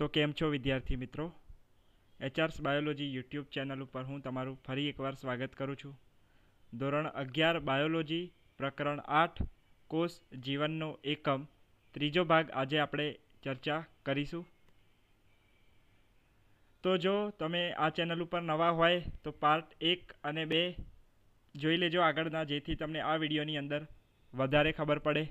તો કેમ છો વિદ્યાર્થી મિત્રો એચઆર્સ બાયોલોજી યુટ્યુબ ચેનલ ઉપર હું તમારું ફરી એકવાર સ્વાગત કરું છું ધોરણ અગિયાર બાયોલોજી પ્રકરણ આઠ કોષ જીવનનો એકમ ત્રીજો ભાગ આજે આપણે ચર્ચા કરીશું તો જો તમે આ ચેનલ ઉપર નવા હોય તો પાર્ટ એક અને બે જોઈ લેજો આગળના જેથી તમને આ વિડીયોની અંદર વધારે ખબર પડે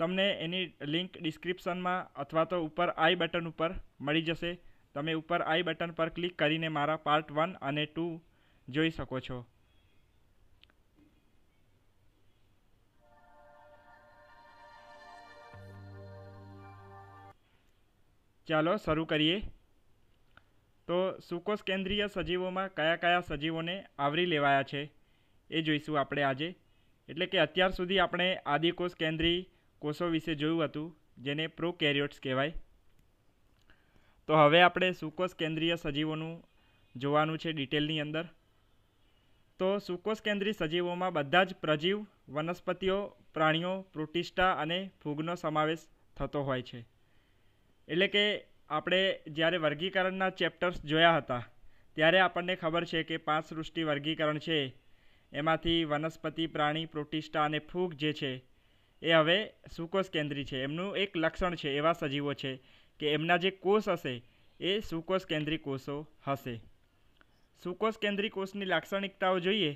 તમને એની લિંક ડિસ્ક્રિપ્શનમાં અથવા તો ઉપર આઈ બટન ઉપર મળી જશે તમે ઉપર આઈ બટન પર ક્લિક કરીને મારા પાર્ટ વન અને ટુ જોઈ શકો છો ચાલો શરૂ કરીએ તો સુકોષ કેન્દ્રીય સજીવોમાં કયા કયા સજીવોને આવરી લેવાયા છે એ જોઈશું આપણે આજે એટલે કે અત્યાર સુધી આપણે આદિકોષ કેન્દ્રી કોષો વિશે જોયું હતું જેને પ્રોકેરિયોટ્સ કહેવાય તો હવે આપણે સુકોષ કેન્દ્રીય સજીવોનું જોવાનું છે ડિટેલની અંદર તો સુકોષ કેન્દ્રી સજીવોમાં બધા જ પ્રજીવ વનસ્પતિઓ પ્રાણીઓ પ્રોટિસ્ટા અને ફૂગનો સમાવેશ થતો હોય છે એટલે કે આપણે જ્યારે વર્ગીકરણના ચેપ્ટર્સ જોયા હતા ત્યારે આપણને ખબર છે કે પાંચ સૃષ્ટિ વર્ગીકરણ છે એમાંથી વનસ્પતિ પ્રાણી પ્રોટિસ્ટા અને ફૂગ જે છે એ હવે સુકોષ કેન્દ્રી છે એમનું એક લક્ષણ છે એવા સજીવો છે કે એમના જે કોષ હશે એ સુકોષ કેન્દ્રી કોષો હશે સુકોષ કેન્દ્રી કોષની લાક્ષણિકતાઓ જોઈએ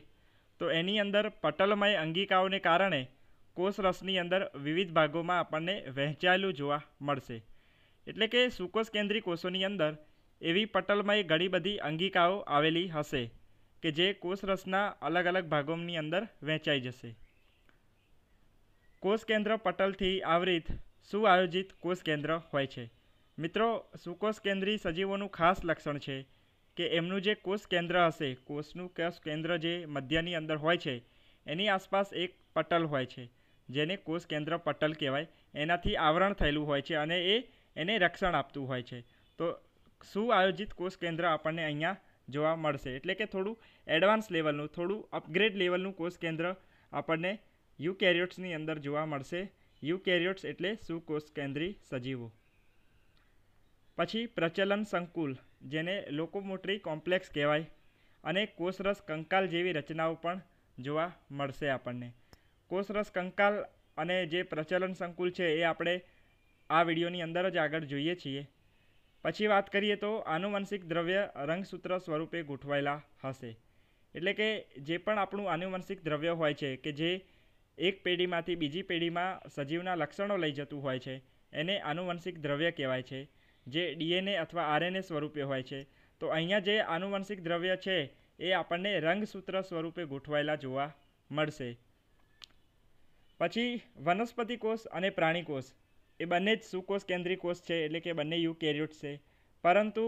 તો એની અંદર પટલમય અંગિકાઓને કારણે કોષરસની અંદર વિવિધ ભાગોમાં આપણને વહેંચાયેલું જોવા મળશે એટલે કે સુકોષ કેન્દ્રી કોષોની અંદર એવી પટલમય ઘણી બધી અંગિકાઓ આવેલી હશે કે જે કોષરસના અલગ અલગ ભાગોની અંદર વહેંચાઈ જશે કોષ કેન્દ્ર પટલથી આવરિત સુઆયોજિત કોષ કેન્દ્ર હોય છે મિત્રો સુકોષ કેન્દ્રી સજીવોનું ખાસ લક્ષણ છે કે એમનું જે કોષ કેન્દ્ર હશે કોષનું કોષ કેન્દ્ર જે મધ્યની અંદર હોય છે એની આસપાસ એક પટલ હોય છે જેને કોષ કેન્દ્ર પટલ કહેવાય એનાથી આવરણ થયેલું હોય છે અને એ એને રક્ષણ આપતું હોય છે તો સુઆયોજિત કોષ કેન્દ્ર આપણને અહીંયા જોવા મળશે એટલે કે થોડું એડવાન્સ લેવલનું થોડું અપગ્રેડ લેવલનું કોષ કેન્દ્ર આપણને યુકેરિયોટ્સની અંદર જોવા મળશે યુકેરિયોટ્સ એટલે સુકોષ સુકોષકેન્દ્રી સજીવો પછી પ્રચલન સંકુલ જેને લોકોમોટરી કોમ્પ્લેક્સ કહેવાય અને કોષરસ કંકાલ જેવી રચનાઓ પણ જોવા મળશે આપણને કોષરસ કંકાલ અને જે પ્રચલન સંકુલ છે એ આપણે આ વિડીયોની અંદર જ આગળ જોઈએ છીએ પછી વાત કરીએ તો આનુવંશિક દ્રવ્ય રંગસૂત્ર સ્વરૂપે ગોઠવાયેલા હશે એટલે કે જે પણ આપણું આનુવંશિક દ્રવ્ય હોય છે કે જે એક પેઢીમાંથી બીજી પેઢીમાં સજીવના લક્ષણો લઈ જતું હોય છે એને આનુવંશિક દ્રવ્ય કહેવાય છે જે ડીએનએ અથવા આરએનએ સ્વરૂપે હોય છે તો અહીંયા જે આનુવંશિક દ્રવ્ય છે એ આપણને રંગસૂત્ર સ્વરૂપે ગોઠવાયેલા જોવા મળશે પછી વનસ્પતિ કોષ અને પ્રાણી કોષ એ બંને જ સુકોષ કેન્દ્રી કોષ છે એટલે કે બંને યુ યુકેરિયોટ છે પરંતુ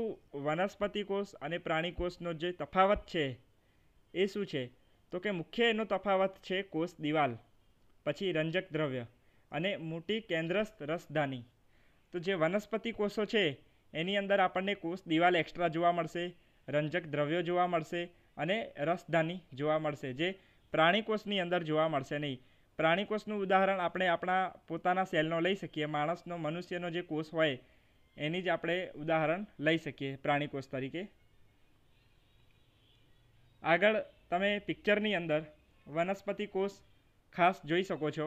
વનસ્પતિ કોષ અને પ્રાણી કોષનો જે તફાવત છે એ શું છે તો કે મુખ્ય એનો તફાવત છે કોષ દિવાલ પછી રંજક દ્રવ્ય અને મોટી કેન્દ્રસ્થ રસધાની તો જે વનસ્પતિ કોષો છે એની અંદર આપણને કોષ દિવાલ એક્સ્ટ્રા જોવા મળશે રંજક દ્રવ્યો જોવા મળશે અને રસધાની જોવા મળશે જે પ્રાણીકોષની અંદર જોવા મળશે નહીં પ્રાણીકોષનું ઉદાહરણ આપણે આપણા પોતાના સેલનો લઈ શકીએ માણસનો મનુષ્યનો જે કોષ હોય એની જ આપણે ઉદાહરણ લઈ શકીએ પ્રાણીકોષ તરીકે આગળ તમે પિક્ચરની અંદર વનસ્પતિ કોષ ખાસ જોઈ શકો છો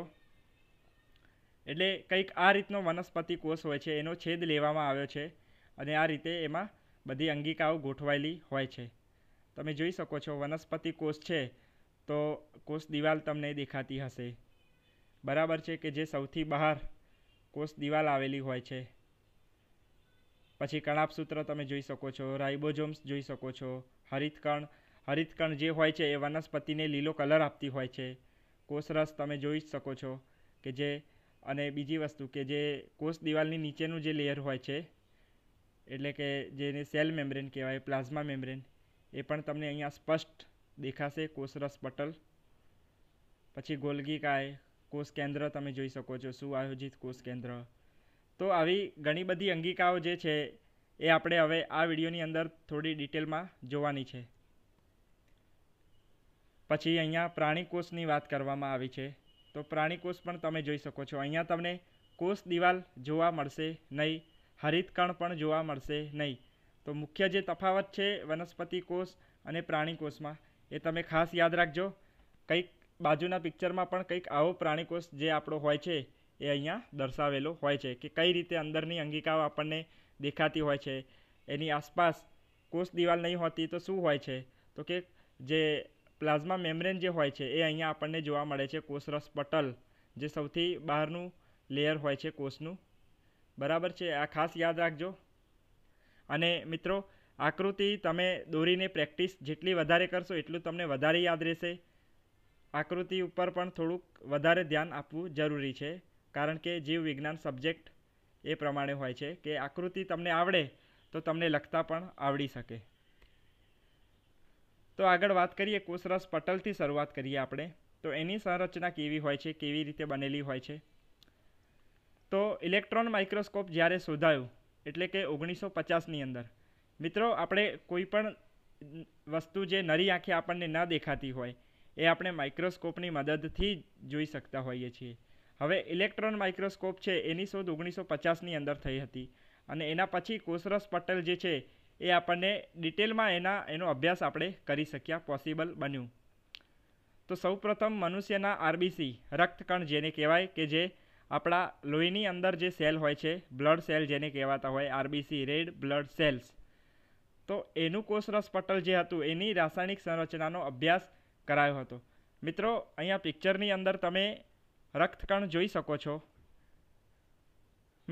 એટલે કંઈક આ રીતનો વનસ્પતિ કોષ હોય છે એનો છેદ લેવામાં આવ્યો છે અને આ રીતે એમાં બધી અંગિકાઓ ગોઠવાયેલી હોય છે તમે જોઈ શકો છો વનસ્પતિ કોષ છે તો કોષ દિવાલ તમને દેખાતી હશે બરાબર છે કે જે સૌથી બહાર કોષ દિવાલ આવેલી હોય છે પછી કણાપસૂત્ર તમે જોઈ શકો છો રાઇબોઝોમ્સ જોઈ શકો છો હરિતકણ હરિતકણ જે હોય છે એ વનસ્પતિને લીલો કલર આપતી હોય છે કોષરસ તમે જોઈ શકો છો કે જે અને બીજી વસ્તુ કે જે કોષ દિવાલની નીચેનું જે લેયર હોય છે એટલે કે જેને સેલ મેમ્બ્રેન કહેવાય પ્લાઝમા મેમ્બ્રેન એ પણ તમને અહીંયા સ્પષ્ટ દેખાશે કોષરસ પટલ પછી ગોલગી કાય કોષ કેન્દ્ર તમે જોઈ શકો છો સુઆયોજિત કોષ કેન્દ્ર તો આવી ઘણી બધી અંગિકાઓ જે છે એ આપણે હવે આ વિડીયોની અંદર થોડી ડિટેલમાં જોવાની છે પછી અહીંયા પ્રાણીકોષની વાત કરવામાં આવી છે તો પ્રાણીકોષ પણ તમે જોઈ શકો છો અહીંયા તમને કોષ દિવાલ જોવા મળશે નહીં હરિતકણ પણ જોવા મળશે નહીં તો મુખ્ય જે તફાવત છે વનસ્પતિ કોષ અને પ્રાણીકોષમાં એ તમે ખાસ યાદ રાખજો કંઈક બાજુના પિક્ચરમાં પણ કંઈક આવો પ્રાણીકોષ જે આપણો હોય છે એ અહીંયા દર્શાવેલો હોય છે કે કઈ રીતે અંદરની અંગિકાઓ આપણને દેખાતી હોય છે એની આસપાસ કોષ દિવાલ નહીં હોતી તો શું હોય છે તો કે જે પ્લાઝમા મેમ્બ્રેન જે હોય છે એ અહીંયા આપણને જોવા મળે છે કોષરસ પટલ જે સૌથી બહારનું લેયર હોય છે કોષનું બરાબર છે આ ખાસ યાદ રાખજો અને મિત્રો આકૃતિ તમે દોરીને પ્રેક્ટિસ જેટલી વધારે કરશો એટલું તમને વધારે યાદ રહેશે આકૃતિ ઉપર પણ થોડુંક વધારે ધ્યાન આપવું જરૂરી છે કારણ કે જીવવિજ્ઞાન સબ્જેક્ટ એ પ્રમાણે હોય છે કે આકૃતિ તમને આવડે તો તમને લખતા પણ આવડી શકે તો આગળ વાત કરીએ કોષરસ પટલથી શરૂઆત કરીએ આપણે તો એની સંરચના કેવી હોય છે કેવી રીતે બનેલી હોય છે તો ઇલેક્ટ્રોન માઇક્રોસ્કોપ જ્યારે શોધાયું એટલે કે ઓગણીસો પચાસની અંદર મિત્રો આપણે કોઈ પણ વસ્તુ જે નરી આંખે આપણને ન દેખાતી હોય એ આપણે માઇક્રોસ્કોપની મદદથી જોઈ શકતા હોઈએ છીએ હવે ઇલેક્ટ્રોન માઇક્રોસ્કોપ છે એની શોધ ઓગણીસો પચાસની અંદર થઈ હતી અને એના પછી કોષરસ પટેલ જે છે એ આપણને ડિટેલમાં એના એનો અભ્યાસ આપણે કરી શક્યા પોસિબલ બન્યું તો સૌપ્રથમ મનુષ્યના આરબીસી રક્તકણ જેને કહેવાય કે જે આપણા લોહીની અંદર જે સેલ હોય છે બ્લડ સેલ જેને કહેવાતા હોય આરબીસી રેડ બ્લડ સેલ્સ તો એનું કોષરસ પટલ જે હતું એની રાસાયણિક સંરચનાનો અભ્યાસ કરાયો હતો મિત્રો અહીંયા પિક્ચરની અંદર તમે રક્તકણ જોઈ શકો છો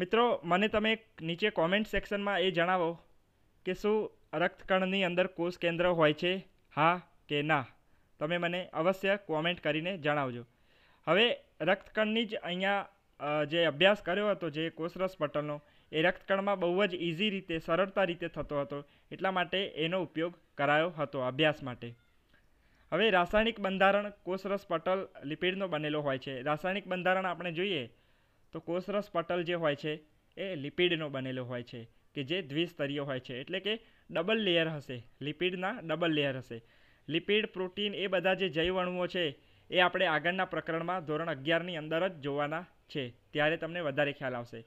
મિત્રો મને તમે નીચે કોમેન્ટ સેક્શનમાં એ જણાવો કે શું રક્તકણની અંદર કોષ કેન્દ્ર હોય છે હા કે ના તમે મને અવશ્ય કોમેન્ટ કરીને જણાવજો હવે રક્તકણની જ અહીંયા જે અભ્યાસ કર્યો હતો જે કોષરસ પટલનો એ રક્તકણમાં બહુ જ ઇઝી રીતે સરળતા રીતે થતો હતો એટલા માટે એનો ઉપયોગ કરાયો હતો અભ્યાસ માટે હવે રાસાયણિક બંધારણ કોષરસ પટલ લિપિડનો બનેલો હોય છે રાસાયણિક બંધારણ આપણે જોઈએ તો કોષરસ પટલ જે હોય છે એ લિપિડનો બનેલો હોય છે કે જે દ્વિસ્તરીય હોય છે એટલે કે ડબલ લેયર હશે લિપિડના ડબલ લેયર હશે લિપિડ પ્રોટીન એ બધા જે જૈવ છે એ આપણે આગળના પ્રકરણમાં ધોરણ અગિયારની અંદર જ જોવાના છે ત્યારે તમને વધારે ખ્યાલ આવશે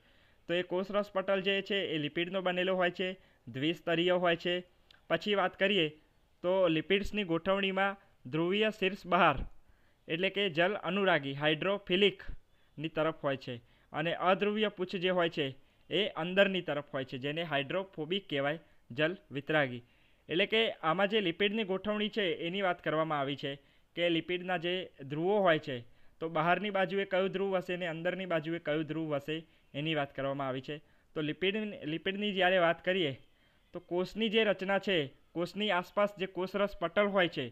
તો એ કોષરસ પટલ જે છે એ લિપિડનો બનેલો હોય છે દ્વિસ્તરીય હોય છે પછી વાત કરીએ તો લિપિડ્સની ગોઠવણીમાં ધ્રુવીય શીર્ષ બહાર એટલે કે જલ અનુરાગી હાઇડ્રોફિલિકની તરફ હોય છે અને અધ્રુવીય પૂછ જે હોય છે એ અંદરની તરફ હોય છે જેને હાઇડ્રોફોબિક કહેવાય જલ વિતરાગી એટલે કે આમાં જે લિપિડની ગોઠવણી છે એની વાત કરવામાં આવી છે કે લિપિડના જે ધ્રુવો હોય છે તો બહારની બાજુએ કયું ધ્રુવ હશે ને અંદરની બાજુએ કયું ધ્રુવ હશે એની વાત કરવામાં આવી છે તો લિપિડ લિપિડની જ્યારે વાત કરીએ તો કોષની જે રચના છે કોષની આસપાસ જે કોષરસ પટલ હોય છે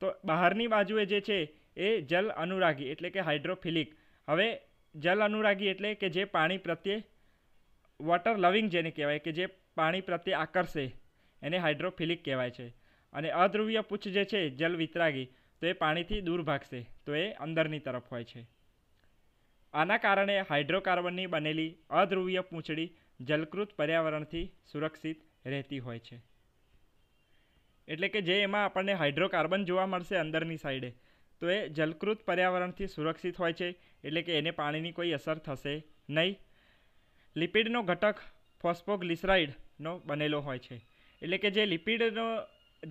તો બહારની બાજુએ જે છે એ જલ અનુરાગી એટલે કે હાઇડ્રોફિલિક હવે જલ અનુરાગી એટલે કે જે પાણી પ્રત્યે વોટર લવિંગ જેને કહેવાય કે જે પાણી પ્રત્યે આકર્ષે એને હાઇડ્રોફિલિક કહેવાય છે અને અધ્રુવીય પૂછ જે છે જલ વિતરાગી તો એ પાણીથી દૂર ભાગશે તો એ અંદરની તરફ હોય છે આના કારણે હાઇડ્રોકાર્બનની બનેલી અધ્રુવીય પૂંછડી જલકૃત પર્યાવરણથી સુરક્ષિત રહેતી હોય છે એટલે કે જે એમાં આપણને હાઇડ્રોકાર્બન જોવા મળશે અંદરની સાઈડે તો એ જલકૃત પર્યાવરણથી સુરક્ષિત હોય છે એટલે કે એને પાણીની કોઈ અસર થશે નહીં લિપિડનો ઘટક ફોસ્ફોગ્લિસરાઇડનો બનેલો હોય છે એટલે કે જે લિપિડનો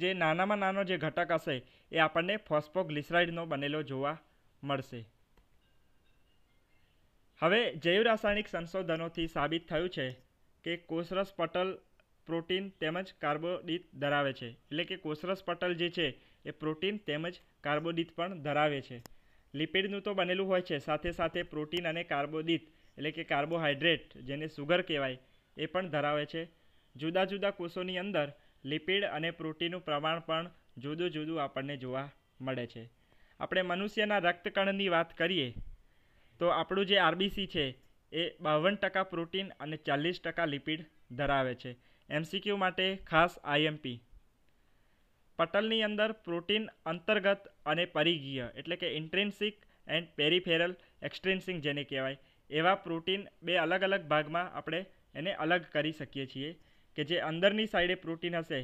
જે નાનામાં નાનો જે ઘટક હશે એ આપણને ફોસ્ફોગ્લિસરાઇડનો બનેલો જોવા મળશે હવે જૈવરાસાયણિક સંશોધનોથી સાબિત થયું છે કે કોસરસ પટલ પ્રોટીન તેમજ કાર્બોડિત ધરાવે છે એટલે કે કોસરસ પટલ જે છે એ પ્રોટીન તેમજ કાર્બોડિત પણ ધરાવે છે લિપિડનું તો બનેલું હોય છે સાથે સાથે પ્રોટીન અને કાર્બોદિત એટલે કે કાર્બોહાઈડ્રેટ જેને સુગર કહેવાય એ પણ ધરાવે છે જુદા જુદા કોષોની અંદર લિપિડ અને પ્રોટીનનું પ્રમાણ પણ જુદું જુદું આપણને જોવા મળે છે આપણે મનુષ્યના રક્તકણની વાત કરીએ તો આપણું જે આરબીસી છે એ બાવન ટકા પ્રોટીન અને ચાલીસ ટકા લિપિડ ધરાવે છે એમસીક્યુ માટે ખાસ આઈએમપી પટલની અંદર પ્રોટીન અંતર્ગત અને પરિઘીય એટલે કે ઇન્ટ્રેન્સિક એન્ડ પેરીફેરલ એક્સ્ટ્રેન્સિક જેને કહેવાય એવા પ્રોટીન બે અલગ અલગ ભાગમાં આપણે એને અલગ કરી શકીએ છીએ કે જે અંદરની સાઈડે પ્રોટીન હશે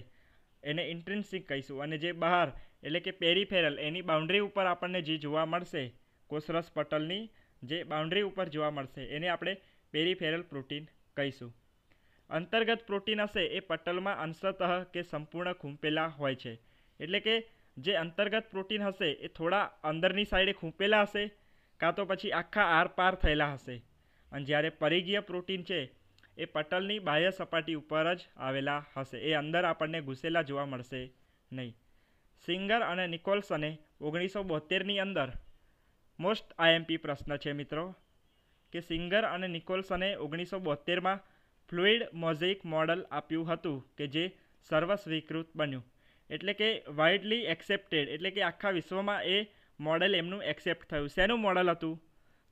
એને ઇન્ટ્રિન્સિક કહીશું અને જે બહાર એટલે કે પેરીફેરલ એની બાઉન્ડ્રી ઉપર આપણને જે જોવા મળશે કોસરસ પટલની જે બાઉન્ડ્રી ઉપર જોવા મળશે એને આપણે પેરીફેરલ પ્રોટીન કહીશું અંતર્ગત પ્રોટીન હશે એ પટલમાં અંશતઃ કે સંપૂર્ણ ખૂંપેલા હોય છે એટલે કે જે અંતર્ગત પ્રોટીન હશે એ થોડા અંદરની સાઈડે ખૂંપેલા હશે કાં તો પછી આખા આરપાર થયેલા હશે અને જ્યારે પરિઘીય પ્રોટીન છે એ પટલની બાહ્ય સપાટી ઉપર જ આવેલા હશે એ અંદર આપણને ઘૂસેલા જોવા મળશે નહીં સિંગર અને નિકોલ્સને ઓગણીસો બોતેરની અંદર મોસ્ટ આઈએમપી પ્રશ્ન છે મિત્રો કે સિંગર અને નિકોલ્સને ઓગણીસો બોતેરમાં ફ્લુઇડ મોઝેઇક મોડલ આપ્યું હતું કે જે સર્વસ્વીકૃત બન્યું એટલે કે વાઇડલી એક્સેપ્ટેડ એટલે કે આખા વિશ્વમાં એ મોડેલ એમનું એક્સેપ્ટ થયું શેનું મોડેલ હતું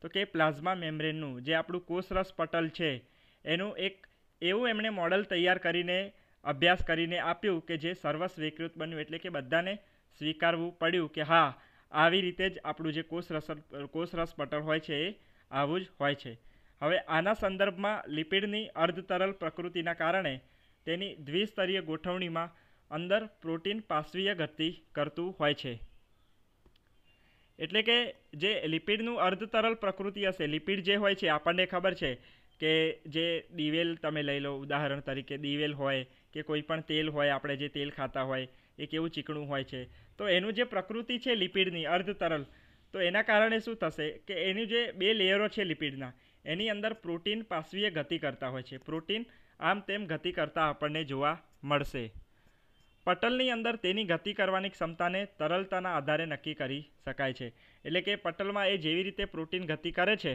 તો કે પ્લાઝમા મેમ્બ્રેનનું જે આપણું કોષરસ પટલ છે એનું એક એવું એમણે મોડલ તૈયાર કરીને અભ્યાસ કરીને આપ્યું કે જે સર્વસ્વીકૃત બન્યું એટલે કે બધાને સ્વીકારવું પડ્યું કે હા આવી રીતે જ આપણું જે કોષરસ કોષરસ પટલ હોય છે એ આવું જ હોય છે હવે આના સંદર્ભમાં લિપિડની અર્ધતરલ પ્રકૃતિના કારણે તેની દ્વિસ્તરીય ગોઠવણીમાં અંદર પ્રોટીન પાશ્વીય ગતિ કરતું હોય છે એટલે કે જે લિપિડનું અર્ધ તરલ પ્રકૃતિ હશે લિપિડ જે હોય છે આપણને ખબર છે કે જે દિવેલ તમે લઈ લો ઉદાહરણ તરીકે દિવેલ હોય કે કોઈ પણ તેલ હોય આપણે જે તેલ ખાતા હોય એ કેવું ચીકણું હોય છે તો એનું જે પ્રકૃતિ છે લિપિડની અર્ધ તરલ તો એના કારણે શું થશે કે એની જે બે લેયરો છે લિપિડના એની અંદર પ્રોટીન પાશ્વીય ગતિ કરતા હોય છે પ્રોટીન આમ તેમ ગતિ કરતાં આપણને જોવા મળશે પટલની અંદર તેની ગતિ કરવાની ક્ષમતાને તરલતાના આધારે નક્કી કરી શકાય છે એટલે કે પટલમાં એ જેવી રીતે પ્રોટીન ગતિ કરે છે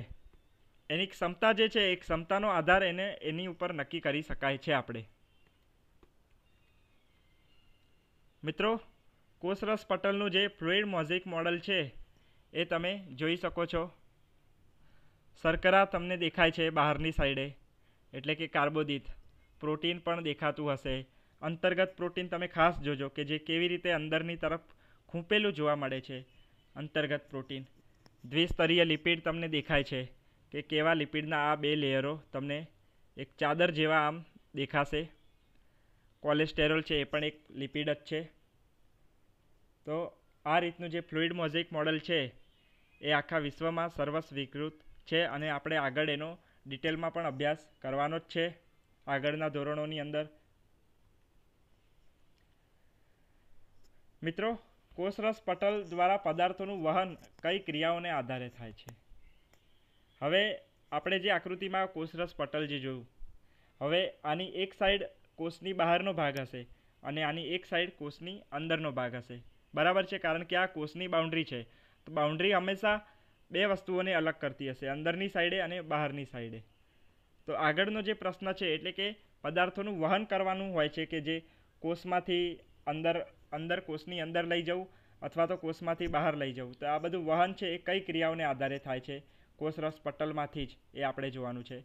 એની ક્ષમતા જે છે એ ક્ષમતાનો આધાર એને એની ઉપર નક્કી કરી શકાય છે આપણે મિત્રો કોસરસ પટલનું જે ફ્લુઇડ મોઝિક મોડલ છે એ તમે જોઈ શકો છો શર્કરા તમને દેખાય છે બહારની સાઈડે એટલે કે કાર્બોદિત પ્રોટીન પણ દેખાતું હશે અંતર્ગત પ્રોટીન તમે ખાસ જોજો કે જે કેવી રીતે અંદરની તરફ ખૂંપેલું જોવા મળે છે અંતર્ગત પ્રોટીન દ્વિસ્તરીય લિપિડ તમને દેખાય છે કે કેવા લિપિડના આ બે લેયરો તમને એક ચાદર જેવા આમ દેખાશે કોલેસ્ટેરોલ છે એ પણ એક લિપિડ જ છે તો આ રીતનું જે ફ્લુઇડ મોઝેક મોડલ છે એ આખા વિશ્વમાં સર્વસ્વીકૃત છે અને આપણે આગળ એનો ડિટેલમાં પણ અભ્યાસ કરવાનો જ છે આગળના ધોરણોની અંદર મિત્રો કોષરસ પટલ દ્વારા પદાર્થોનું વહન કઈ ક્રિયાઓને આધારે થાય છે હવે આપણે જે આકૃતિમાં કોષરસ પટલ જે જોયું હવે આની એક સાઈડ કોષની બહારનો ભાગ હશે અને આની એક સાઈડ કોષની અંદરનો ભાગ હશે બરાબર છે કારણ કે આ કોષની બાઉન્ડ્રી છે તો બાઉન્ડ્રી હંમેશા બે વસ્તુઓને અલગ કરતી હશે અંદરની સાઈડે અને બહારની સાઈડે તો આગળનો જે પ્રશ્ન છે એટલે કે પદાર્થોનું વહન કરવાનું હોય છે કે જે કોષમાંથી અંદર અંદર કોષની અંદર લઈ જવું અથવા તો કોષમાંથી બહાર લઈ જવું તો આ બધું વહન છે એ કઈ ક્રિયાઓને આધારે થાય છે કોષરસ પટલમાંથી જ એ આપણે જોવાનું છે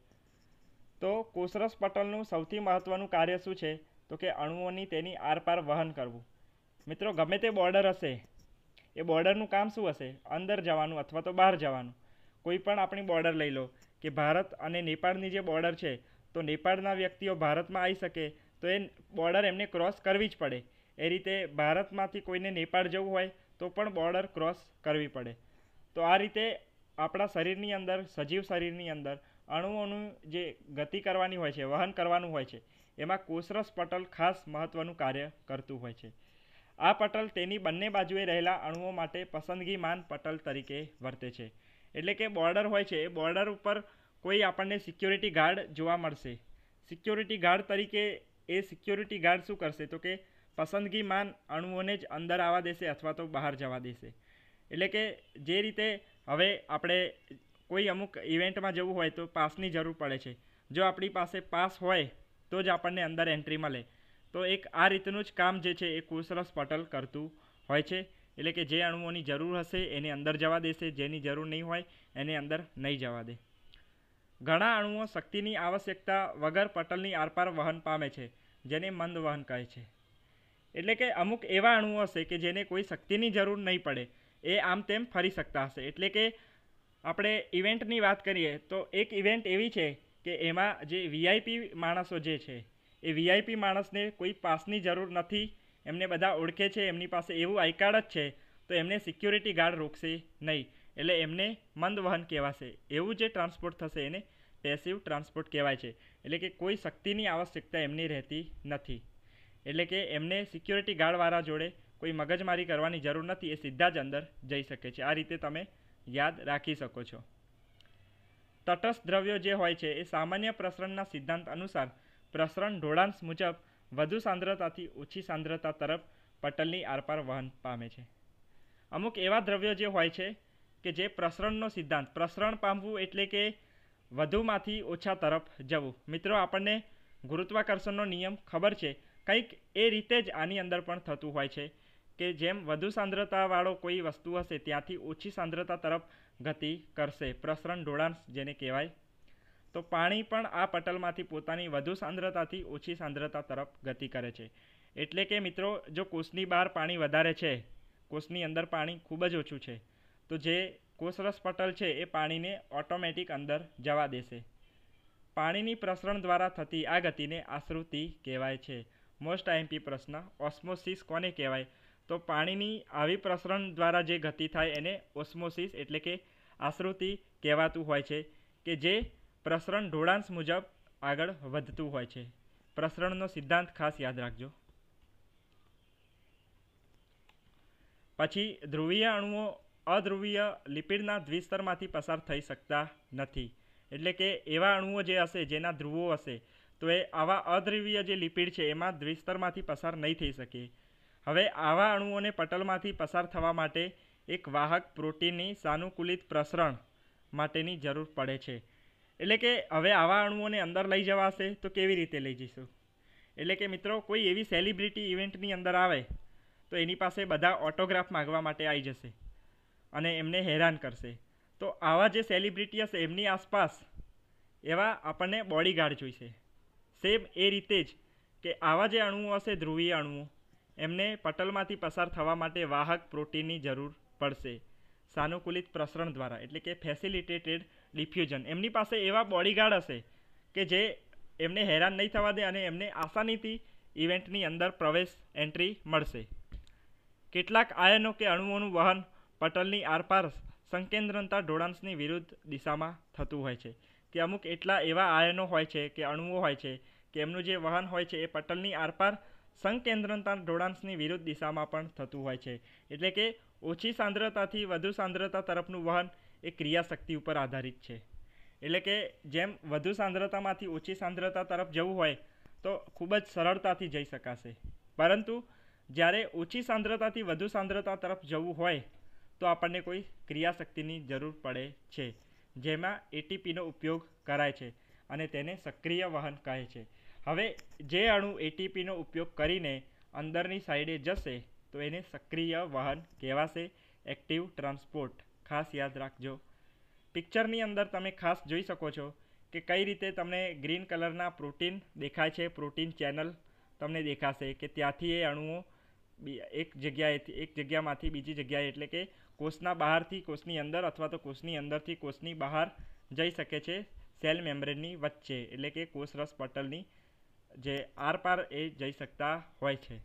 તો કોષરસ પટલનું સૌથી મહત્ત્વનું કાર્ય શું છે તો કે અણુઓની તેની આરપાર વહન કરવું મિત્રો ગમે તે બોર્ડર હશે એ બોર્ડરનું કામ શું હશે અંદર જવાનું અથવા તો બહાર જવાનું કોઈ પણ આપણી બોર્ડર લઈ લો કે ભારત અને નેપાળની જે બોર્ડર છે તો નેપાળના વ્યક્તિઓ ભારતમાં આવી શકે તો એ બોર્ડર એમને ક્રોસ કરવી જ પડે એ રીતે ભારતમાંથી કોઈને નેપાળ જવું હોય તો પણ બોર્ડર ક્રોસ કરવી પડે તો આ રીતે આપણા શરીરની અંદર સજીવ શરીરની અંદર અણુઓનું જે ગતિ કરવાની હોય છે વહન કરવાનું હોય છે એમાં કોસરસ પટલ ખાસ મહત્ત્વનું કાર્ય કરતું હોય છે આ પટલ તેની બંને બાજુએ રહેલા અણુઓ માટે પસંદગીમાન પટલ તરીકે વર્તે છે એટલે કે બોર્ડર હોય છે એ બોર્ડર ઉપર કોઈ આપણને સિક્યોરિટી ગાર્ડ જોવા મળશે સિક્યોરિટી ગાર્ડ તરીકે એ સિક્યોરિટી ગાર્ડ શું કરશે તો કે પસંદગી માન અણુઓને જ અંદર આવવા દેશે અથવા તો બહાર જવા દેશે એટલે કે જે રીતે હવે આપણે કોઈ અમુક ઇવેન્ટમાં જવું હોય તો પાસની જરૂર પડે છે જો આપણી પાસે પાસ હોય તો જ આપણને અંદર એન્ટ્રી મળે તો એક આ રીતનું જ કામ જે છે એ કુસરસ પટલ કરતું હોય છે એટલે કે જે અણુઓની જરૂર હશે એને અંદર જવા દેશે જેની જરૂર નહીં હોય એને અંદર નહીં જવા દે ઘણા અણુઓ શક્તિની આવશ્યકતા વગર પટલની આરપાર વહન પામે છે જેને મંદ વહન કહે છે એટલે કે અમુક એવા અણુઓ હશે કે જેને કોઈ શક્તિની જરૂર નહીં પડે એ આમ તેમ ફરી શકતા હશે એટલે કે આપણે ઇવેન્ટની વાત કરીએ તો એક ઇવેન્ટ એવી છે કે એમાં જે વીઆઈપી માણસો જે છે એ વીઆઈપી માણસને કોઈ પાસની જરૂર નથી એમને બધા ઓળખે છે એમની પાસે એવું આઈ કાર્ડ જ છે તો એમને સિક્યુરિટી ગાર્ડ રોકશે નહીં એટલે એમને મંદ વહન કહેવાશે એવું જે ટ્રાન્સપોર્ટ થશે એને પેસિવ ટ્રાન્સપોર્ટ કહેવાય છે એટલે કે કોઈ શક્તિની આવશ્યકતા એમની રહેતી નથી એટલે કે એમને સિક્યોરિટી ગાર્ડવાળા જોડે કોઈ મગજમારી કરવાની જરૂર નથી એ સીધા જ અંદર જઈ શકે છે આ રીતે તમે યાદ રાખી શકો છો તટસ્થ દ્રવ્યો જે હોય છે એ સામાન્ય પ્રસરણના સિદ્ધાંત અનુસાર પ્રસરણ ઢોળાંશ મુજબ વધુ સાંદ્રતાથી ઓછી સાંદ્રતા તરફ પટલની આરપાર વહન પામે છે અમુક એવા દ્રવ્યો જે હોય છે કે જે પ્રસરણનો સિદ્ધાંત પ્રસરણ પામવું એટલે કે વધુમાંથી ઓછા તરફ જવું મિત્રો આપણને ગુરુત્વાકર્ષણનો નિયમ ખબર છે કંઈક એ રીતે જ આની અંદર પણ થતું હોય છે કે જેમ વધુ સાંદ્રતાવાળો કોઈ વસ્તુ હશે ત્યાંથી ઓછી સાંદ્રતા તરફ ગતિ કરશે પ્રસરણ ઢોળાણ જેને કહેવાય તો પાણી પણ આ પટલમાંથી પોતાની વધુ સાંદ્રતાથી ઓછી સાંદ્રતા તરફ ગતિ કરે છે એટલે કે મિત્રો જો કોષની બહાર પાણી વધારે છે કોષની અંદર પાણી ખૂબ જ ઓછું છે તો જે કોષરસ પટલ છે એ પાણીને ઓટોમેટિક અંદર જવા દેશે પાણીની પ્રસરણ દ્વારા થતી આ ગતિને આશ્રુતિ કહેવાય છે મોસ્ટ આઈએમપી પ્રશ્ન ઓસ્મોસિસ કોને કહેવાય તો પાણીની આવી પ્રસરણ દ્વારા જે ગતિ થાય એને ઓસ્મોસિસ એટલે કે આશ્રુતિ કહેવાતું હોય છે કે જે પ્રસરણ ઢોળાંશ મુજબ આગળ વધતું હોય છે પ્રસરણનો સિદ્ધાંત ખાસ યાદ રાખજો પછી ધ્રુવીય અણુઓ અધ્રુવીય લિપિડના દ્વિસ્તરમાંથી પસાર થઈ શકતા નથી એટલે કે એવા અણુઓ જે હશે જેના ધ્રુવો હશે તો એ આવા અદ્રવ્ય જે લિપિડ છે એમાં દ્વિસ્તરમાંથી પસાર નહીં થઈ શકે હવે આવા અણુઓને પટલમાંથી પસાર થવા માટે એક વાહક પ્રોટીનની સાનુકૂલિત પ્રસરણ માટેની જરૂર પડે છે એટલે કે હવે આવા અણુઓને અંદર લઈ જવાશે તો કેવી રીતે લઈ જઈશું એટલે કે મિત્રો કોઈ એવી સેલિબ્રિટી ઇવેન્ટની અંદર આવે તો એની પાસે બધા ઓટોગ્રાફ માગવા માટે આવી જશે અને એમને હેરાન કરશે તો આવા જે સેલિબ્રિટી હશે એમની આસપાસ એવા આપણને બોડીગાર્ડ જોઈશે સેમ એ રીતે જ કે આવા જે અણુઓ હશે ધ્રુવીય અણુઓ એમને પટલમાંથી પસાર થવા માટે વાહક પ્રોટીનની જરૂર પડશે સાનુકૂલિત પ્રસરણ દ્વારા એટલે કે ફેસિલિટેટેડ ડિફ્યુઝન એમની પાસે એવા બોડીગાર્ડ હશે કે જે એમને હેરાન નહીં થવા દે અને એમને આસાનીથી ઇવેન્ટની અંદર પ્રવેશ એન્ટ્રી મળશે કેટલાક આયનો કે અણુઓનું વહન પટલની આરપાર સંકેન્દ્રનતા ઢોળાંશની વિરુદ્ધ દિશામાં થતું હોય છે કે અમુક એટલા એવા આયનો હોય છે કે અણુઓ હોય છે કે એમનું જે વહન હોય છે એ પટલની આરપાર સંકેન્દ્રતા ઢોળાંશની વિરુદ્ધ દિશામાં પણ થતું હોય છે એટલે કે ઓછી સાંદ્રતાથી વધુ સાંદ્રતા તરફનું વહન એ ક્રિયાશક્તિ ઉપર આધારિત છે એટલે કે જેમ વધુ સાંદ્રતામાંથી ઓછી સાંદ્રતા તરફ જવું હોય તો ખૂબ જ સરળતાથી જઈ શકાશે પરંતુ જ્યારે ઓછી સાંદ્રતાથી વધુ સાંદ્રતા તરફ જવું હોય તો આપણને કોઈ ક્રિયાશક્તિની જરૂર પડે છે જેમાં એટીપીનો ઉપયોગ કરાય છે અને તેને સક્રિય વહન કહે છે હવે જે અણુ એટીપીનો ઉપયોગ કરીને અંદરની સાઈડે જશે તો એને સક્રિય વહન કહેવાશે એક્ટિવ ટ્રાન્સપોર્ટ ખાસ યાદ રાખજો પિક્ચરની અંદર તમે ખાસ જોઈ શકો છો કે કઈ રીતે તમને ગ્રીન કલરના પ્રોટીન દેખાય છે પ્રોટીન ચેનલ તમને દેખાશે કે ત્યાંથી એ અણુઓ એક જગ્યાએથી એક જગ્યામાંથી બીજી જગ્યાએ એટલે કે કોષના બહારથી કોષની અંદર અથવા તો કોષની અંદરથી કોષની બહાર જઈ શકે છે સેલ મેમ્બ્રેનની વચ્ચે એટલે કે કોષરસ પટલની જે આરપાર એ જઈ શકતા હોય છે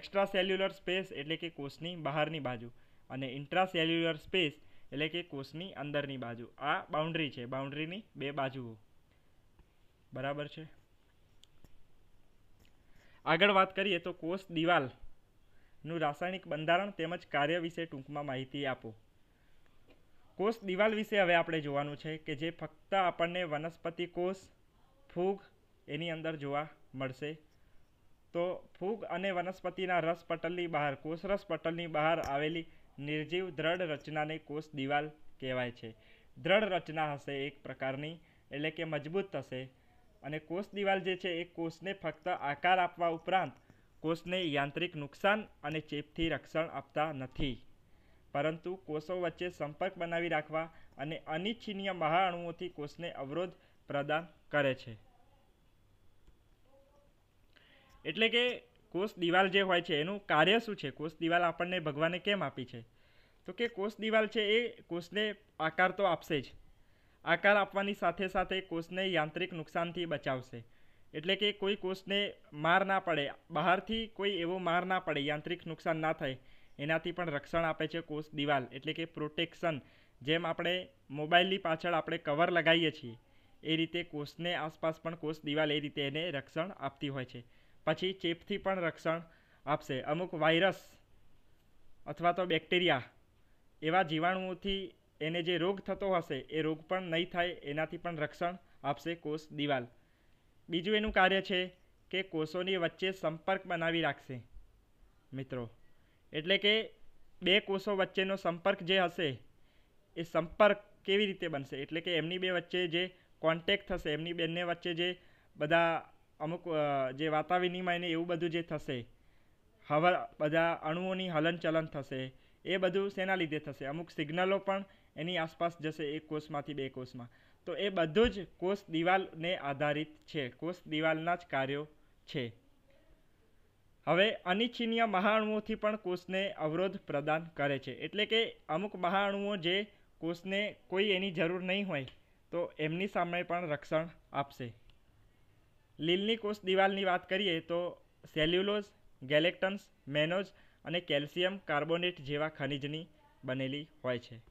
એક્સ્ટ્રા સેલ્યુલર સ્પેસ એટલે કે કોષની બહારની બાજુ અને ઇન્ટ્રા સેલ્યુલર સ્પેસ એટલે કે કોષની અંદરની બાજુ આ બાઉન્ડ્રી છે બાઉન્ડ્રીની બે બાજુઓ બરાબર છે આગળ વાત કરીએ તો કોષ દિવાલ નું રાસાયણિક બંધારણ તેમજ કાર્ય વિશે ટૂંકમાં માહિતી આપો કોષ દિવાલ વિશે હવે આપણે જોવાનું છે કે જે ફક્ત આપણને વનસ્પતિ કોષ ફૂગ એની અંદર જોવા મળશે તો ફૂગ અને વનસ્પતિના રસ પટલની બહાર કોષરસ પટલની બહાર આવેલી નિર્જીવ દ્રઢ રચનાને કોષ દિવાલ કહેવાય છે દ્રઢ રચના હશે એક પ્રકારની એટલે કે મજબૂત થશે અને કોષ દિવાલ જે છે એ કોષને ફક્ત આકાર આપવા ઉપરાંત કોષને યાંત્રિક નુકસાન અને ચેપથી રક્ષણ આપતા નથી પરંતુ કોષો વચ્ચે સંપર્ક બનાવી રાખવા અને અનિચ્છનીય મહાઅણુઓથી કોષને અવરોધ પ્રદાન કરે છે એટલે કે કોષ દિવાલ જે હોય છે એનું કાર્ય શું છે કોષ દિવાલ આપણને ભગવાને કેમ આપી છે તો કે કોષ દિવાલ છે એ કોષને આકાર તો આપશે જ આકાર આપવાની સાથે સાથે કોષને યાંત્રિક નુકસાનથી બચાવશે એટલે કે કોઈ કોષને માર ના પડે બહારથી કોઈ એવો માર ના પડે યાંત્રિક નુકસાન ના થાય એનાથી પણ રક્ષણ આપે છે કોષ દિવાલ એટલે કે પ્રોટેક્શન જેમ આપણે મોબાઈલની પાછળ આપણે કવર લગાવીએ છીએ એ રીતે કોષને આસપાસ પણ કોષ દિવાલ એ રીતે એને રક્ષણ આપતી હોય છે પછી ચેપથી પણ રક્ષણ આપશે અમુક વાયરસ અથવા તો બેક્ટેરિયા એવા જીવાણુઓથી એને જે રોગ થતો હશે એ રોગ પણ નહીં થાય એનાથી પણ રક્ષણ આપશે કોષ દિવાલ બીજું એનું કાર્ય છે કે કોષોની વચ્ચે સંપર્ક બનાવી રાખશે મિત્રો એટલે કે બે કોષો વચ્ચેનો સંપર્ક જે હશે એ સંપર્ક કેવી રીતે બનશે એટલે કે એમની બે વચ્ચે જે કોન્ટેક થશે એમની બંને વચ્ચે જે બધા અમુક જે વાતાવિનિમય ને એવું બધું જે થશે હવા બધા અણુઓની હલનચલન થશે એ બધું શેના લીધે થશે અમુક સિગ્નલો પણ એની આસપાસ જશે એક કોષમાંથી બે કોષમાં તો એ બધું જ કોષ દિવાલને આધારિત છે કોષ દિવાલના જ કાર્યો છે હવે અનિચ્છનીય મહાણુઓથી પણ કોષને અવરોધ પ્રદાન કરે છે એટલે કે અમુક મહાણુઓ જે કોષને કોઈ એની જરૂર નહીં હોય તો એમની સામે પણ રક્ષણ આપશે લીલની કોષ દિવાલની વાત કરીએ તો સેલ્યુલોઝ ગેલેક્ટન્સ મેનોઝ અને કેલ્શિયમ કાર્બોનેટ જેવા ખનિજની બનેલી હોય છે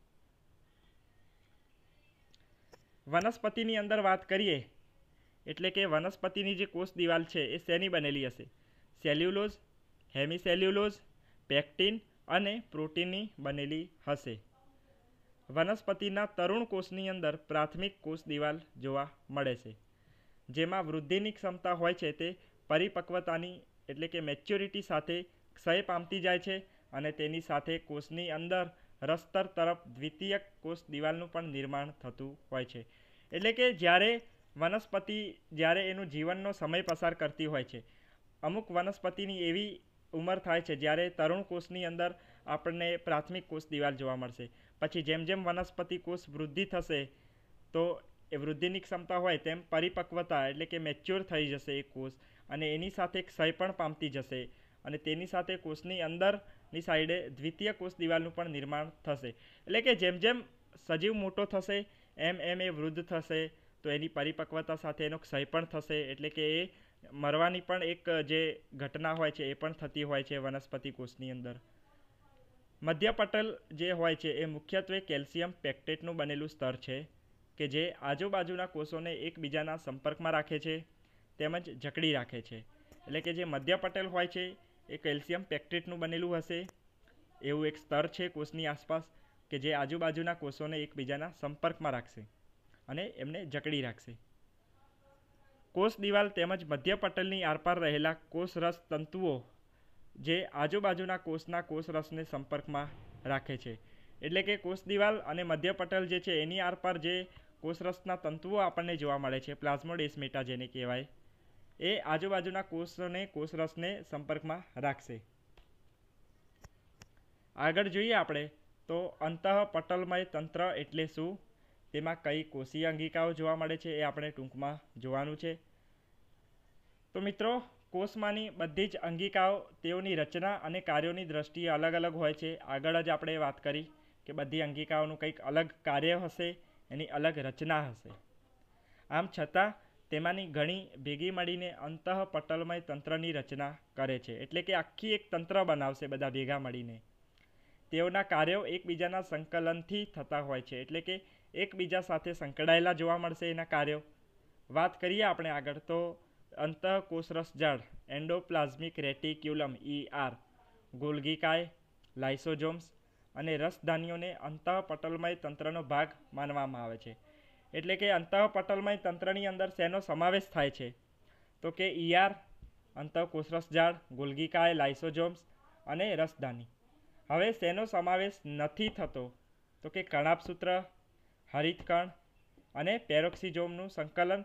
વનસ્પતિની અંદર વાત કરીએ એટલે કે વનસ્પતિની જે કોષ દિવાલ છે એ શેની બનેલી હશે સેલ્યુલોઝ હેમિસેલ્યુલોઝ પેક્ટિન અને પ્રોટીનની બનેલી હશે વનસ્પતિના તરુણ કોષની અંદર પ્રાથમિક કોષ દિવાલ જોવા મળે છે જેમાં વૃદ્ધિની ક્ષમતા હોય છે તે પરિપક્વતાની એટલે કે મેચ્યોરિટી સાથે ક્ષય પામતી જાય છે અને તેની સાથે કોષની અંદર રસ્તર તરફ દ્વિતીયક કોષ દિવાલનું પણ નિર્માણ થતું હોય છે એટલે કે જ્યારે વનસ્પતિ જ્યારે એનું જીવનનો સમય પસાર કરતી હોય છે અમુક વનસ્પતિની એવી ઉંમર થાય છે જ્યારે તરુણ કોષની અંદર આપણને પ્રાથમિક કોષ દિવાલ જોવા મળશે પછી જેમ જેમ વનસ્પતિ કોષ વૃદ્ધિ થશે તો એ વૃદ્ધિની ક્ષમતા હોય તેમ પરિપક્વતા એટલે કે મેચ્યોર થઈ જશે એ કોષ અને એની સાથે ક્ષય પણ પામતી જશે અને તેની સાથે કોષની અંદરની સાઈડે દ્વિતીય કોષ દિવાલનું પણ નિર્માણ થશે એટલે કે જેમ જેમ સજીવ મોટો થશે એમ એમ એ વૃદ્ધ થશે તો એની પરિપક્વતા સાથે એનો ક્ષય પણ થશે એટલે કે એ મરવાની પણ એક જે ઘટના હોય છે એ પણ થતી હોય છે વનસ્પતિ કોષની અંદર મધ્યપટલ જે હોય છે એ મુખ્યત્વે કેલ્શિયમ પેક્ટેટનું બનેલું સ્તર છે કે જે આજુબાજુના કોષોને એકબીજાના સંપર્કમાં રાખે છે તેમજ જકડી રાખે છે એટલે કે જે મધ્યપટલ હોય છે એ કેલ્શિયમ પેક્ટેટનું બનેલું હશે એવું એક સ્તર છે કોષની આસપાસ કે જે આજુબાજુના કોષોને એકબીજાના સંપર્કમાં રાખશે અને એમને જકડી રાખશે કોષ દિવાલ તેમજ મધ્ય પટલની આરપાર રહેલા કોષરસ તંતુઓ જે આજુબાજુના કોષના કોષરસને સંપર્કમાં રાખે છે એટલે કે કોષ દિવાલ અને મધ્ય જે છે એની આરપાર જે કોષરસના તંતુઓ આપણને જોવા મળે છે પ્લાઝ્મોડેસ્મેટા જેને કહેવાય એ આજુબાજુના કોષોને કોષરસને સંપર્કમાં રાખશે આગળ જોઈએ આપણે તો અંતઃપટલમય તંત્ર એટલે શું તેમાં કઈ કોષીય અંગિકાઓ જોવા મળે છે એ આપણે ટૂંકમાં જોવાનું છે તો મિત્રો કોષમાંની બધી જ અંગિકાઓ તેઓની રચના અને કાર્યોની દ્રષ્ટિએ અલગ અલગ હોય છે આગળ જ આપણે વાત કરી કે બધી અંગિકાઓનું કંઈક અલગ કાર્ય હશે એની અલગ રચના હશે આમ છતાં તેમાંની ઘણી ભેગી મળીને અંતઃપટલમય તંત્રની રચના કરે છે એટલે કે આખી એક તંત્ર બનાવશે બધા ભેગા મળીને તેઓના કાર્યો એકબીજાના સંકલનથી થતા હોય છે એટલે કે એકબીજા સાથે સંકળાયેલા જોવા મળશે એના કાર્યો વાત કરીએ આપણે આગળ તો અંતઃકોષરસ જળ એન્ડોપ્લાઝમિક રેટિક્યુલમ ઈઆર ગોલ્ગીકાય લાઇસોજોમ્સ અને રસધાનીઓને અંતઃપટલમય તંત્રનો ભાગ માનવામાં આવે છે એટલે કે અંતઃપટલમય તંત્રની અંદર શેનો સમાવેશ થાય છે તો કે ઈઆર અંતઃકોષરસ જાળ ગુલગીકાય લાઇસોજોમ્સ અને રસધાની હવે શેનો સમાવેશ નથી થતો તો કે કણાપસૂત્ર હરિતકણ અને પેરોક્સિજોમનું સંકલન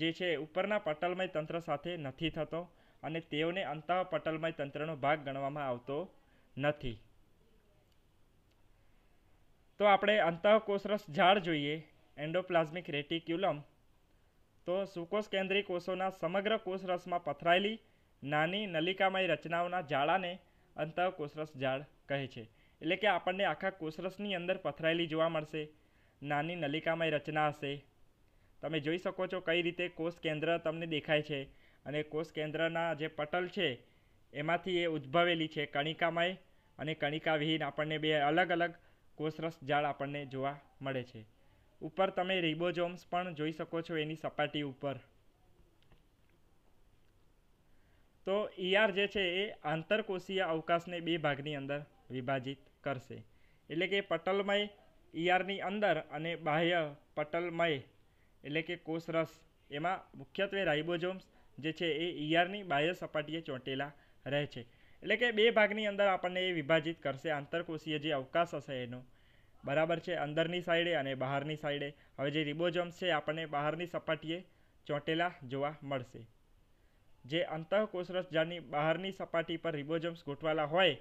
જે છે ઉપરના પટલમય તંત્ર સાથે નથી થતો અને તેઓને અંતઃ પટલમય તંત્રનો ભાગ ગણવામાં આવતો નથી તો આપણે અંતઃકોષરસ ઝાડ જોઈએ એન્ડોપ્લાઝમિક રેટિક્યુલમ તો સુકોષ કેન્દ્રી કોષોના સમગ્ર કોષરસમાં પથરાયેલી નાની નલિકામય રચનાઓના જાળાને અંતઃકોષરસ ઝાડ કહે છે એટલે કે આપણને આખા કોષરસની અંદર પથરાયેલી જોવા મળશે નાની નલિકામય રચના હશે તમે જોઈ શકો છો કઈ રીતે કોષ કેન્દ્ર તમને દેખાય છે અને કોષ કેન્દ્રના જે પટલ છે એમાંથી એ ઉદ્ભવેલી છે કણિકામય અને કણિકા વિહીન આપણને બે અલગ અલગ કોષરસ ઝાડ આપણને જોવા મળે છે ઉપર તમે રિબોજોમ્સ પણ જોઈ શકો છો એની સપાટી ઉપર તો ઈઆર જે છે એ આંતરકોષીય અવકાશને બે ભાગની અંદર વિભાજિત કરશે એટલે કે પટલમય ઈઆરની અંદર અને બાહ્ય પટલમય એટલે કે કોષરસ એમાં મુખ્યત્વે રાઇબોઝોમ્સ જે છે એ ઈઆરની બાહ્ય સપાટીએ ચોંટેલા રહે છે એટલે કે બે ભાગની અંદર આપણને એ વિભાજિત કરશે આંતરકોષીય જે અવકાશ હશે એનો બરાબર છે અંદરની સાઈડે અને બહારની સાઈડે હવે જે રિબોઝોમ્સ છે આપણને બહારની સપાટીએ ચોંટેલા જોવા મળશે જે અંતઃકોષરસ જાળની બહારની સપાટી પર રિબોઝોમ્સ ગોઠવાલા હોય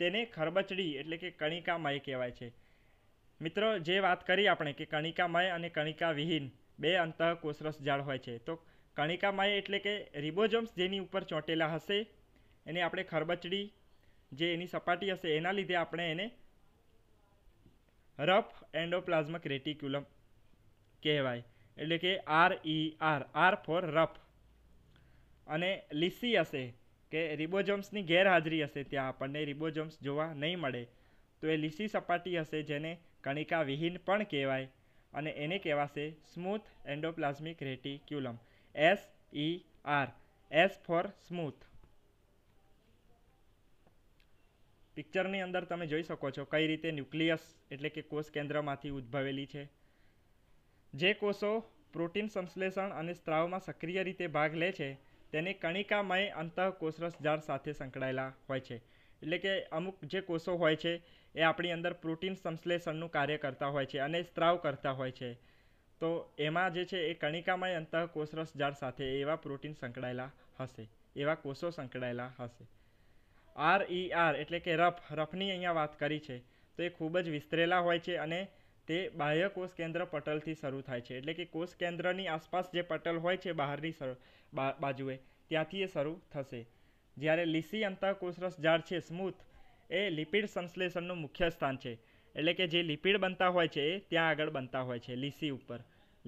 તેને ખરબચડી એટલે કે કણિકામય કહેવાય છે મિત્રો જે વાત કરી આપણે કે કણિકામય અને કણિકા વિહીન બે અંતઃકોષરસ ઝાડ હોય છે તો કણિકામય એટલે કે રિબોઝોમ્સ જેની ઉપર ચોંટેલા હશે એને આપણે ખરબચડી જે એની સપાટી હશે એના લીધે આપણે એને રફ એન્ડોપ્લાઝમિક રેટિક્યુલમ કહેવાય એટલે કે R E R R for rough અને લીસી હશે કે રિબોઝોમ્સની ગેરહાજરી હશે ત્યાં આપણને રિબોઝોમ્સ જોવા નહીં મળે તો એ લીસી સપાટી હશે જેને કણિકા વિહીન પણ કહેવાય અને એને કહેવાશે smooth endoplasmic reticulum S E R S for smooth પિક્ચરની અંદર તમે જોઈ શકો છો કઈ રીતે ન્યુક્લિયસ એટલે કે કોષ કેન્દ્રમાંથી ઉદ્ભવેલી છે જે કોષો પ્રોટીન સંશ્લેષણ અને સ્ત્રાવમાં સક્રિય રીતે ભાગ લે છે તેની કણિકામય અંતઃકોષરસ જાળ સાથે સંકળાયેલા હોય છે એટલે કે અમુક જે કોષો હોય છે એ આપણી અંદર પ્રોટીન સંશ્લેષણનું કાર્ય કરતા હોય છે અને સ્ત્રાવ કરતા હોય છે તો એમાં જે છે એ કણિકામય અંતઃકોષરસ જાળ સાથે એવા પ્રોટીન સંકળાયેલા હશે એવા કોષો સંકળાયેલા હશે આર ઈ આર એટલે કે રફ રફની અહીંયા વાત કરી છે તો એ ખૂબ જ વિસ્તરેલા હોય છે અને તે બાહ્ય કોષ કેન્દ્ર પટલથી શરૂ થાય છે એટલે કે કોષ કેન્દ્રની આસપાસ જે પટલ હોય છે બહારની બાજુએ ત્યાંથી એ શરૂ થશે જ્યારે લીસી અંતઃકોષરસ ઝાડ છે સ્મૂથ એ લિપિડ સંશ્લેષણનું મુખ્ય સ્થાન છે એટલે કે જે લિપિડ બનતા હોય છે એ ત્યાં આગળ બનતા હોય છે લીસી ઉપર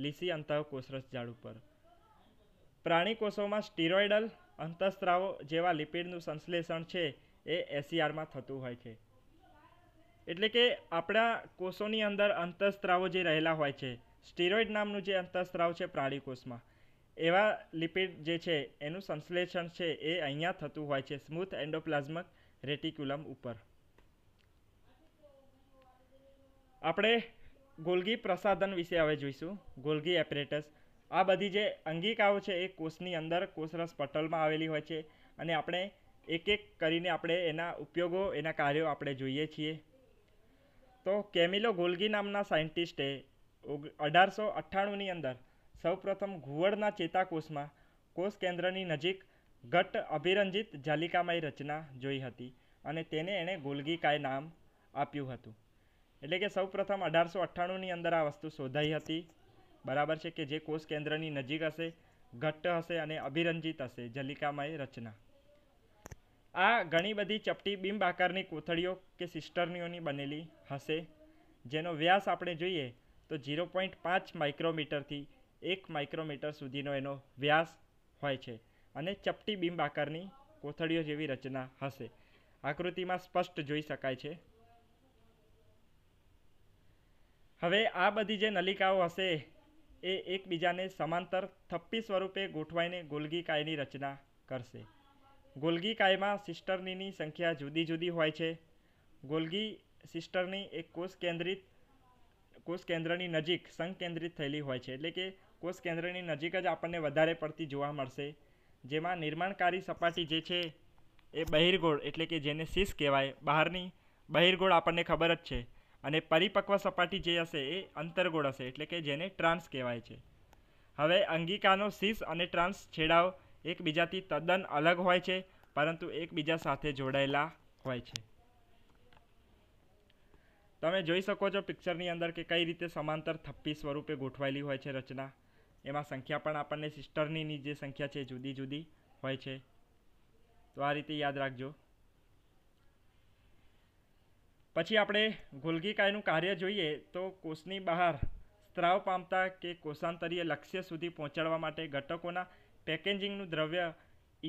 લીસી અંતઃકોષરસ ઝાડ ઉપર પ્રાણી કોષોમાં સ્ટીરોઇડલ અંતઃસ્ત્રાવો જેવા લિપિડનું સંશ્લેષણ છે એ એસીઆરમાં e થતું હોય છે એટલે કે આપણા કોષોની અંદર અંતઃસ્ત્રાવો જે રહેલા હોય છે સ્ટીરોઇડ નામનું જે અંતઃસ્ત્રાવ છે પ્રાણી કોષમાં એવા લિપિડ જે છે એનું સંશ્લેષણ છે એ અહીંયા થતું હોય છે સ્મૂથ એન્ડોપ્લાઝમક રેટિક્યુલમ ઉપર આપણે ગોલગી પ્રસાધન વિશે હવે જોઈશું ગોલગી એપરેટસ આ બધી જે અંગિકાઓ છે એ કોષની અંદર કોષરસ પટલમાં આવેલી હોય છે અને આપણે એક એક કરીને આપણે એના ઉપયોગો એના કાર્યો આપણે જોઈએ છીએ તો કેમિલો ગોલગી નામના સાયન્ટિસ્ટે અઢારસો અઠ્ઠાણુંની અંદર સૌપ્રથમ ઘુવડના ચેતાકોષમાં કોષ કેન્દ્રની નજીક ઘટ્ટ અભિરંજિત જાલિકામય રચના જોઈ હતી અને તેને એણે ગોલ્ગીકાય નામ આપ્યું હતું એટલે કે સૌપ્રથમ અઢારસો અઠ્ઠાણુંની અંદર આ વસ્તુ શોધાઈ હતી બરાબર છે કે જે કોષ કેન્દ્રની નજીક હશે ઘટ્ટ હશે અને અભિરંજિત હશે જલિકામય રચના આ ઘણી બધી ચપટી બિંબ આકારની કોથળીઓ કે સિસ્ટરનીઓની બનેલી હશે જેનો વ્યાસ આપણે જોઈએ તો ઝીરો પોઈન્ટ પાંચ માઇક્રોમીટરથી એક માઇક્રોમીટર સુધીનો એનો વ્યાસ હોય છે અને ચપટી બિંબ આકારની કોથળીઓ જેવી રચના હશે આકૃતિમાં સ્પષ્ટ જોઈ શકાય છે હવે આ બધી જે નલિકાઓ હશે એ એકબીજાને સમાંતર થપ્પી સ્વરૂપે ગોઠવાઈને ગોલગીકાયની રચના કરશે ગોલગી કાયમાં સિસ્ટર્નીની સંખ્યા જુદી જુદી હોય છે ગોલગી સિસ્ટરની એક કોષ કેન્દ્રિત કોષ કેન્દ્રની નજીક સંકેન્દ્રિત થયેલી હોય છે એટલે કે કોષ કેન્દ્રની નજીક જ આપણને વધારે પડતી જોવા મળશે જેમાં નિર્માણકારી સપાટી જે છે એ બહિર્ગોળ એટલે કે જેને શીશ કહેવાય બહારની બહિર્ગોળ આપણને ખબર જ છે અને પરિપક્વ સપાટી જે હશે એ અંતરગોળ હશે એટલે કે જેને ટ્રાન્સ કહેવાય છે હવે અંગિકાનો શીશ અને ટ્રાન્સ છેડાવ એકબીજાથી તદ્દન અલગ હોય છે પરંતુ એકબીજા સાથે જોડાયેલા હોય છે તમે જોઈ શકો છો પિક્ચરની અંદર કે કઈ રીતે સમાંતર થપ્પી સ્વરૂપે ગોઠવાયેલી હોય છે રચના એમાં સંખ્યા પણ આપણને સિસ્ટરની જે સંખ્યા છે જુદી જુદી હોય છે તો આ રીતે યાદ રાખજો પછી આપણે ગોલગીકાયનું કાર્ય જોઈએ તો કોષની બહાર સ્ત્રાવ પામતા કે કોષાંતરીય લક્ષ્ય સુધી પહોંચાડવા માટે ઘટકોના પેકેજિંગનું દ્રવ્ય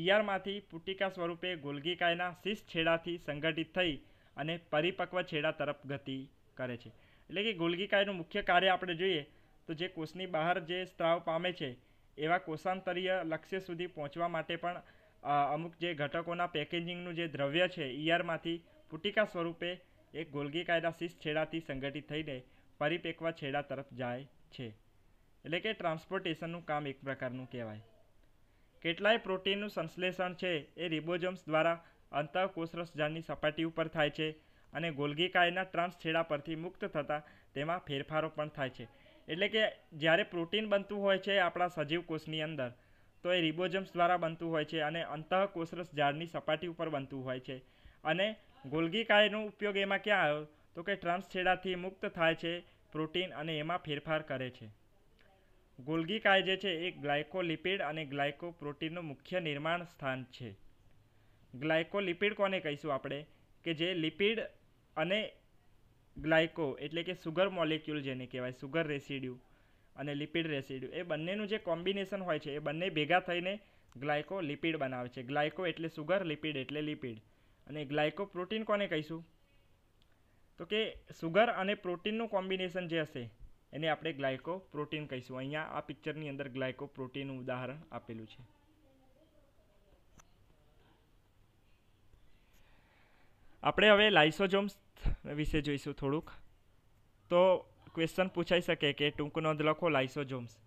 ઇયારમાંથી પુટિકા સ્વરૂપે ગોલગીકાયના શીશ છેડાથી સંગઠિત થઈ અને પરિપક્વ છેડા તરફ ગતિ કરે છે એટલે કે ગોલગીકાયનું મુખ્ય કાર્ય આપણે જોઈએ તો જે કોષની બહાર જે સ્ત્રાવ પામે છે એવા કોષાંતરીય લક્ષ્ય સુધી પહોંચવા માટે પણ અમુક જે ઘટકોના પેકેજિંગનું જે દ્રવ્ય છે ઇયરમાંથી પુટિકા સ્વરૂપે એક ગોલગી કાયદા છેડાથી સંગઠિત થઈને પરિપેકવા છેડા તરફ જાય છે એટલે કે ટ્રાન્સપોર્ટેશનનું કામ એક પ્રકારનું કહેવાય કેટલાય પ્રોટીનનું સંશ્લેષણ છે એ રિબોઝોમ્સ દ્વારા અંતઃકોષરસજાળની સપાટી ઉપર થાય છે અને ગોલગીકાયના ટ્રાન્સ છેડા પરથી મુક્ત થતાં તેમાં ફેરફારો પણ થાય છે એટલે કે જ્યારે પ્રોટીન બનતું હોય છે આપણા સજીવ કોષની અંદર તો એ રિબોઝમ્સ દ્વારા બનતું હોય છે અને અંતઃકોષરસ ઝાડની સપાટી ઉપર બનતું હોય છે અને ગોલગીકાયનો ઉપયોગ એમાં ક્યાં આવ્યો તો કે ટ્રાન્સ છેડાથી મુક્ત થાય છે પ્રોટીન અને એમાં ફેરફાર કરે છે ગોલ્ગીકાય જે છે એ ગ્લાયકોલિપિડ અને ગ્લાયકોપ્રોટીનનું મુખ્ય નિર્માણ સ્થાન છે ગ્લાયકોલિપિડ કોને કહીશું આપણે કે જે લિપિડ અને ગ્લાયકો એટલે કે સુગર મોલેક્યુલ જેને કહેવાય સુગર રેસિડ્યુ અને લિપિડ રેસિડ્યુ એ બંનેનું જે કોમ્બિનેશન હોય છે એ બંને ભેગા થઈને ગ્લાયકો લિપિડ બનાવે છે ગ્લાયકો એટલે સુગર લિપિડ એટલે લિપિડ અને ગ્લાયકો પ્રોટીન કોને કહીશું તો કે સુગર અને પ્રોટીનનું કોમ્બિનેશન જે હશે એને આપણે ગ્લાયકો પ્રોટીન કહીશું અહીંયા આ પિક્ચરની અંદર ગ્લાયકો પ્રોટીનનું ઉદાહરણ આપેલું છે આપણે હવે લાઇસોજોમ્સ વિશે જોઈશું થોડુંક તો ક્વેશ્ચન પૂછાઈ શકે કે ટૂંક નોંધ લખો લાઇસોજોમ્સ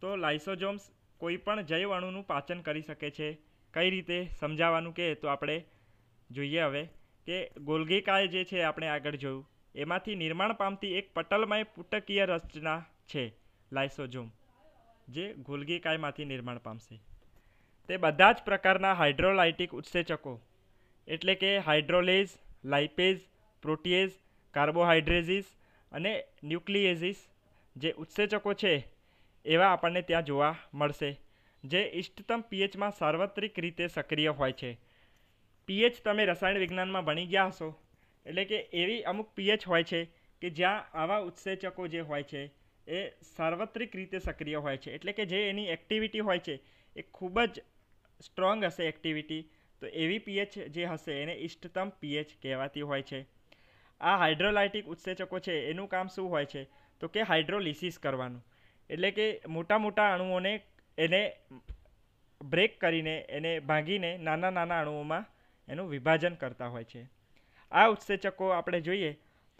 તો લાઇસોજોમ્સ કોઈપણ અણુનું પાચન કરી શકે છે કઈ રીતે સમજાવવાનું કે તો આપણે જોઈએ હવે કે ગોલ્ગી જે છે આપણે આગળ જોયું એમાંથી નિર્માણ પામતી એક પટલમય પુટકીય રચના છે લાઇસોઝોમ જે ગોલગીકાયમાંથી નિર્માણ પામશે તે બધા જ પ્રકારના હાઇડ્રોલાઇટિક ઉત્સેચકો એટલે કે હાઇડ્રોલેઝ લાઇપેઝ પ્રોટીએઝ કાર્બોહાઇડ્રેઝિસ અને ન્યુક્લિએઝિસ જે ઉત્સેચકો છે એવા આપણને ત્યાં જોવા મળશે જે ઇષ્ટતમ પીએચમાં સાર્વત્રિક રીતે સક્રિય હોય છે પીએચ તમે રસાયણ વિજ્ઞાનમાં ભણી ગયા હશો એટલે કે એવી અમુક પીએચ હોય છે કે જ્યાં આવા ઉત્સેચકો જે હોય છે એ સાર્વત્રિક રીતે સક્રિય હોય છે એટલે કે જે એની એક્ટિવિટી હોય છે એ ખૂબ જ સ્ટ્રોંગ હશે એક્ટિવિટી તો એવી પીએચ જે હશે એને ઇષ્ટતમ પીએચ કહેવાતી હોય છે આ હાઇડ્રોલાઇટિક ઉત્સેચકો છે એનું કામ શું હોય છે તો કે હાઇડ્રોલિસિસ કરવાનું એટલે કે મોટા મોટા અણુઓને એને બ્રેક કરીને એને ભાંગીને નાના નાના અણુઓમાં એનું વિભાજન કરતા હોય છે આ ઉત્સેચકો આપણે જોઈએ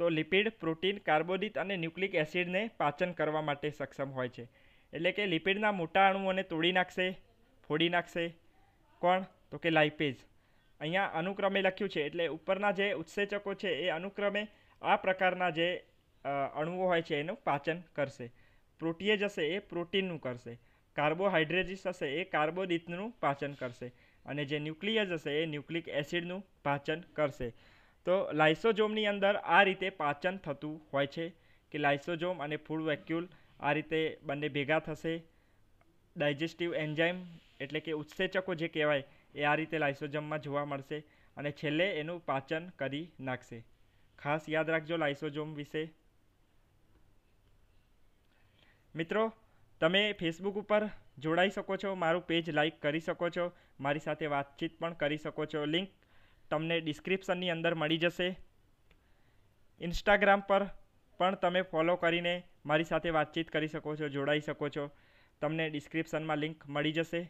તો લિપિડ પ્રોટીન કાર્બોદિત અને ન્યુક્લિક એસિડને પાચન કરવા માટે સક્ષમ હોય છે એટલે કે લિપિડના મોટા અણુઓને તોડી નાખશે ફોડી નાખશે કોણ તો કે લાઇપેજ અહીંયા અનુક્રમે લખ્યું છે એટલે ઉપરના જે ઉત્સેચકો છે એ અનુક્રમે આ પ્રકારના જે અણુઓ હોય છે એનું પાચન કરશે પ્રોટીએજ હશે એ પ્રોટીનનું કરશે કાર્બોહાઈડ્રેજીસ હશે એ કાર્બોદિતનું પાચન કરશે અને જે ન્યુક્લિયસ હશે એ ન્યુક્લિક એસિડનું પાચન કરશે તો લાઇસોઝોમની અંદર આ રીતે પાચન થતું હોય છે કે લાઇસોજોમ અને ફૂડ વેક્યુલ આ રીતે બંને ભેગા થશે ડાયજેસ્ટિવ એન્ઝાઇમ એટલે કે ઉત્સેચકો જે કહેવાય એ આ રીતે લાઇસોજોમમાં જોવા મળશે અને છેલ્લે એનું પાચન કરી નાખશે ખાસ યાદ રાખજો લાઇસોઝોમ વિશે મિત્રો તમે ફેસબુક ઉપર જોડાઈ શકો છો મારું પેજ લાઇક કરી શકો છો મારી સાથે વાતચીત પણ કરી શકો છો લિંક તમને ડિસ્ક્રિપ્શનની અંદર મળી જશે ઇન્સ્ટાગ્રામ પર પણ તમે ફોલો કરીને મારી સાથે વાતચીત કરી શકો છો જોડાઈ શકો છો તમને ડિસ્ક્રિપ્શનમાં લિંક મળી જશે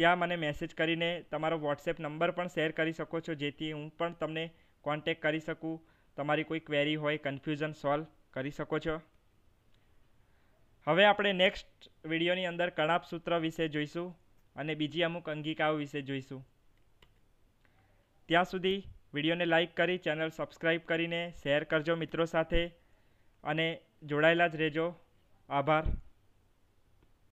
ત્યાં મને મેસેજ કરીને તમારો વોટ્સએપ નંબર પણ શેર કરી શકો છો જેથી હું પણ તમને કોન્ટેક કરી શકું તમારી કોઈ ક્વેરી હોય કન્ફ્યુઝન સોલ્વ કરી શકો છો હવે આપણે નેક્સ્ટ વિડીયોની અંદર કણાપ સૂત્ર વિશે જોઈશું અને બીજી અમુક અંગિકાઓ વિશે જોઈશું ત્યાં સુધી વિડીયોને લાઈક કરી ચેનલ સબસ્ક્રાઈબ કરીને શેર કરજો મિત્રો સાથે અને જોડાયેલા જ રહેજો આભાર